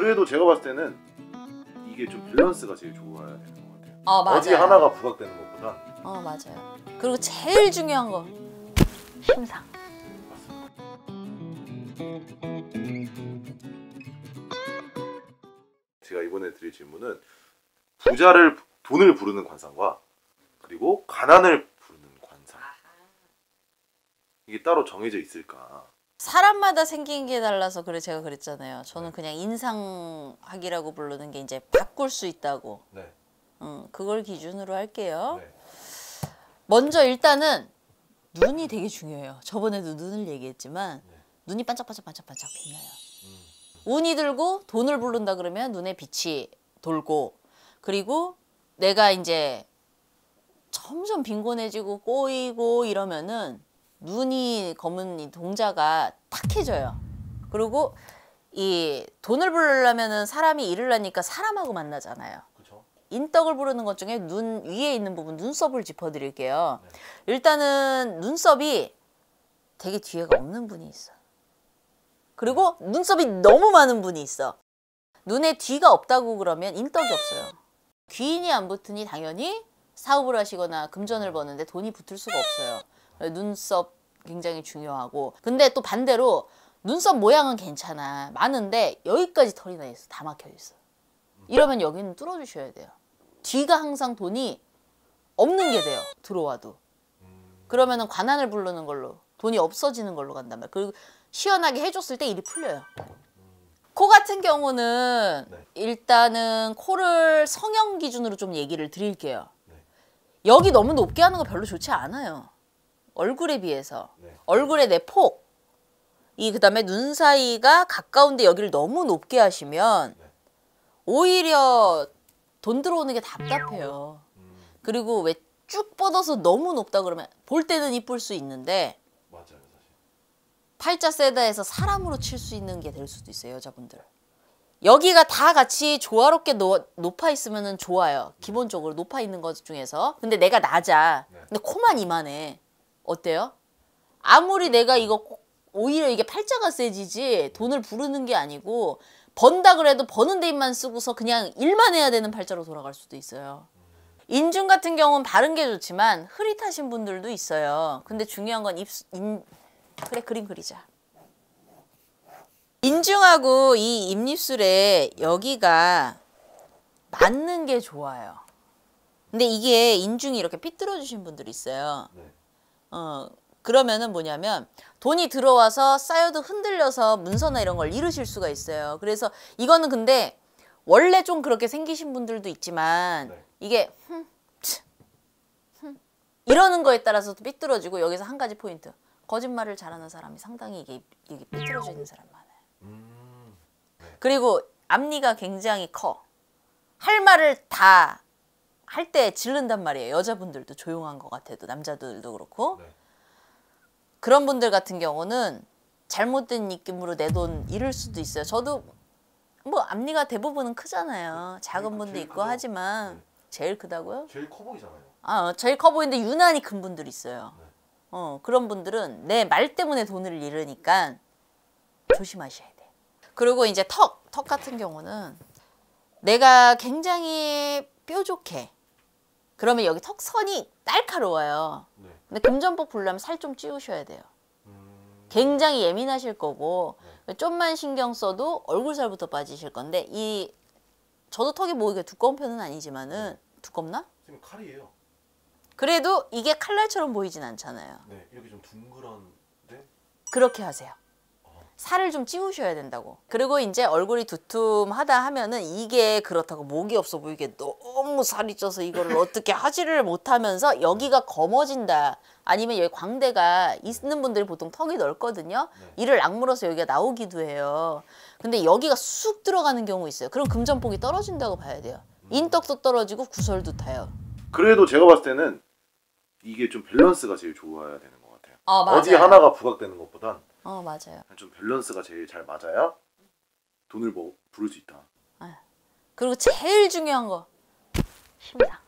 그래도 제가 봤을 때는 이게 좀 밸런스가 제일 좋아야 되는 것 같아요. 어, 맞아요. 어디 하나가 부각되는 것보다. 어 맞아요. 그리고 제일 중요한 거 심상. 제가 이번에 드릴 질문은 부자를 돈을 부르는 관상과 그리고 가난을 부르는 관상 이게 따로 정해져 있을까? 사람마다 생긴 게 달라서 그래 제가 그랬잖아요. 저는 네. 그냥 인상학이라고 부르는 게 이제 바꿀 수 있다고. 네. 음, 그걸 기준으로 할게요. 네. 먼저 일단은 눈이 되게 중요해요. 저번에도 눈을 얘기했지만 네. 눈이 반짝반짝 반짝반짝 빛나요. 음. 운이 들고 돈을 부른다 그러면 눈에 빛이 돌고 그리고 내가 이제 점점 빈곤해지고 꼬이고 이러면은 눈이 검은 이 동자가 탁해져요. 그리고 이 돈을 벌려면은 사람이 일을 하니까 사람하고 만나잖아요. 인덕을 부르는 것 중에 눈 위에 있는 부분 눈썹을 짚어드릴게요. 네. 일단은 눈썹이 되게 뒤에가 없는 분이 있어. 그리고 눈썹이 너무 많은 분이 있어. 눈에 뒤가 없다고 그러면 인덕이 없어요. 귀인이 안 붙으니 당연히 사업을 하시거나 금전을 버는데 돈이 붙을 수가 없어요. 눈썹 굉장히 중요하고 근데 또 반대로 눈썹 모양은 괜찮아 많은데 여기까지 털이 나 있어 다 막혀 있어 이러면 여기는 뚫어주셔야 돼요 뒤가 항상 돈이 없는 게 돼요 들어와도 그러면은 관한을 부르는 걸로 돈이 없어지는 걸로 간단 말이야 그리고 시원하게 해줬을 때 일이 풀려요 코 같은 경우는 네. 일단은 코를 성형 기준으로 좀 얘기를 드릴게요 네. 여기 너무 높게 하는 거 별로 좋지 않아요 얼굴에 비해서 네. 얼굴의 내 폭, 이 그다음에 눈 사이가 가까운데 여기를 너무 높게 하시면 네. 오히려 돈 들어오는 게 답답해요. 음. 그리고 왜 쭉 뻗어서 너무 높다 그러면 볼 때는 이쁠 수 있는데 맞아요, 사실. 팔자 세다에서 사람으로 칠 수 있는 게 될 수도 있어요, 여자분들. 여기가 다 같이 조화롭게 노, 높아 있으면 좋아요. 음. 기본적으로 높아 있는 것 중에서. 근데 내가 낮아. 네. 근데 코만 이만해. 어때요? 아무리 내가 이거 오히려 이게 팔자가 세지지 돈을 부르는 게 아니고 번다 그래도 버는 데만 쓰고서 그냥 일만 해야 되는 팔자로 돌아갈 수도 있어요. 인중 같은 경우는 바른 게 좋지만 흐릿하신 분들도 있어요. 근데 중요한 건 입수, 인, 그래 그림 그리자. 인중하고 이 입입술에 여기가 맞는 게 좋아요. 근데 이게 인중이 이렇게 삐뚤어지신 분들이 있어요. 네. 어, 그러면은 뭐냐면 돈이 들어와서 쌓여도 흔들려서 문서나 이런 걸 잃으실 수가 있어요. 그래서 이거는 근데 원래 좀 그렇게 생기신 분들도 있지만 네. 이게 흠, 흠, 이러는 거에 따라서도 삐뚤어지고 여기서 한 가지 포인트 거짓말을 잘하는 사람이 상당히 이게, 이게 삐뚤어져 있는 사람 많아요. 음, 네. 그리고 앞니가 굉장히 커. 할 말을 다 할때 질른단 말이에요. 여자분들도 조용한 것 같아도 남자들도 그렇고 네. 그런 분들 같은 경우는 잘못된 느낌으로 내 돈 잃을 수도 있어요. 저도 뭐 앞니가 대부분은 크잖아요. 네. 작은 분도 있고 하지만 네. 제일 크다고요? 제일 커 보이잖아요. 아, 어, 제일 커 보이는데 유난히 큰 분들 있어요. 네. 어, 그런 분들은 내 말 때문에 돈을 잃으니까 조심하셔야 돼. 그리고 이제 턱, 턱 같은 경우는 내가 굉장히 뾰족해. 그러면 여기 턱선이 날카로워요. 네. 근데 금전복 보려면 살 좀 찌우셔야 돼요. 음... 굉장히 예민하실 거고 네. 좀만 신경 써도 얼굴살부터 빠지실 건데 이 저도 턱이 뭐 이게 두꺼운 편은 아니지만은 네. 두껍나? 지금 칼이에요. 그래도 이게 칼날처럼 보이진 않잖아요. 네, 이렇게 좀 둥그런데? 그렇게 하세요. 살을 좀 찌우셔야 된다고 그리고 이제 얼굴이 두툼하다 하면은 이게 그렇다고 목이 없어 보이게 너무 살이 쪄서 이걸 어떻게 하지를 못하면서 여기가 검어진다 아니면 여기 광대가 있는 분들이 보통 턱이 넓거든요 네. 이를 악물어서 여기가 나오기도 해요 근데 여기가 쑥 들어가는 경우 있어요 그럼 금전폭이 떨어진다고 봐야 돼요 음. 인덕도 떨어지고 구설도 타요 그래도 제가 봤을 때는 이게 좀 밸런스가 제일 좋아야 되는 것 같아요 어, 맞아요. 어디 하나가 부각되는 것보단 어 맞아요. 좀 밸런스가 제일 잘 맞아야 돈을 뭐 부를 수 있다. 아, 그리고 제일 중요한 거 힘이다.